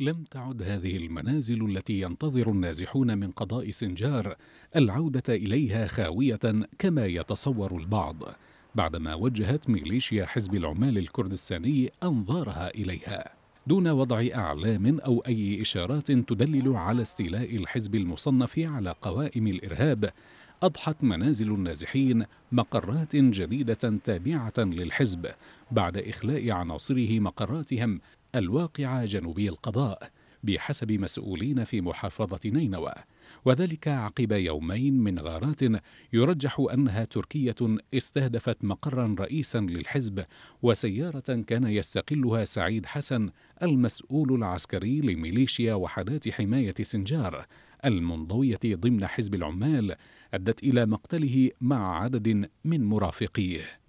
لم تعد هذه المنازل التي ينتظر النازحون من قضاء سنجار العودة إليها خاوية كما يتصور البعض بعدما وجهت ميليشيا حزب العمال الكردستاني أنظارها إليها دون وضع أعلام أو أي إشارات تدلل على استيلاء الحزب المصنف على قوائم الإرهاب أضحت منازل النازحين مقرات جديدة تابعة للحزب بعد إخلاء عناصره مقراتهم الواقعة جنوبي القضاء بحسب مسؤولين في محافظة نينوى وذلك عقب يومين من غارات يرجح أنها تركية استهدفت مقرا رئيسا للحزب وسيارة كان يستقلها سعيد حسن المسؤول العسكري لميليشيا وحدات حماية سنجار المنضوية ضمن حزب العمال أدت إلى مقتله مع عدد من مرافقيه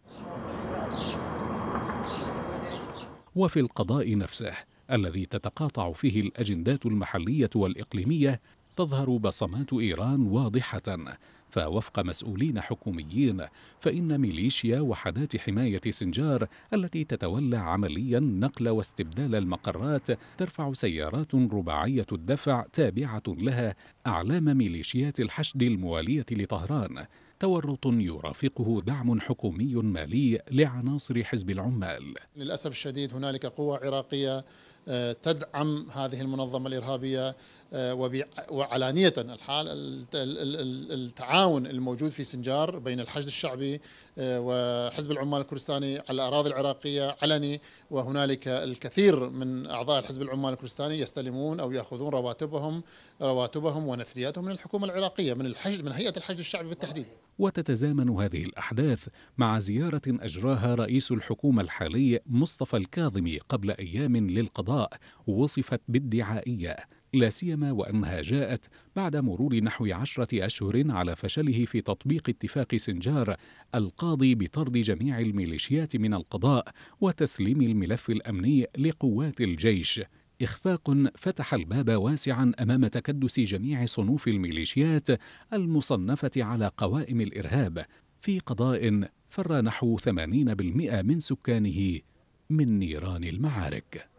وفي القضاء نفسه الذي تتقاطع فيه الأجندات المحلية والإقليمية تظهر بصمات إيران واضحة فوفق مسؤولين حكوميين فإن ميليشيا وحدات حماية سنجار التي تتولى عمليا نقل واستبدال المقرات ترفع سيارات رباعية الدفع تابعة لها أعلام ميليشيات الحشد الموالية لطهران تورط يرافقه دعم حكومي مالي لعناصر حزب العمال للأسف الشديد هنالك قوى عراقية آه، تدعم هذه المنظمة الإرهابية آه، وعلانية الحال التعاون الموجود في سنجار بين الحشد الشعبي آه، وحزب العمال الكردستاني على الأراضي العراقية علني وهنالك الكثير من أعضاء الحزب العمال الكردستاني يستلمون أو يأخذون رواتبهم رواتبهم ونثرياتهم من الحكومة العراقية من الحشد من هيئة الحشد الشعبي بالتحديد وتتزامن هذه الأحداث مع زيارة أجراها رئيس الحكومة الحالي مصطفى الكاظمي قبل أيام للقضاء وصفت بالدعائية لا سيما وأنها جاءت بعد مرور نحو عشرة أشهر على فشله في تطبيق اتفاق سنجار القاضي بطرد جميع الميليشيات من القضاء وتسليم الملف الأمني لقوات الجيش إخفاق فتح الباب واسعا أمام تكدس جميع صنوف الميليشيات المصنفة على قوائم الإرهاب في قضاء فر نحو 80% من سكانه من نيران المعارك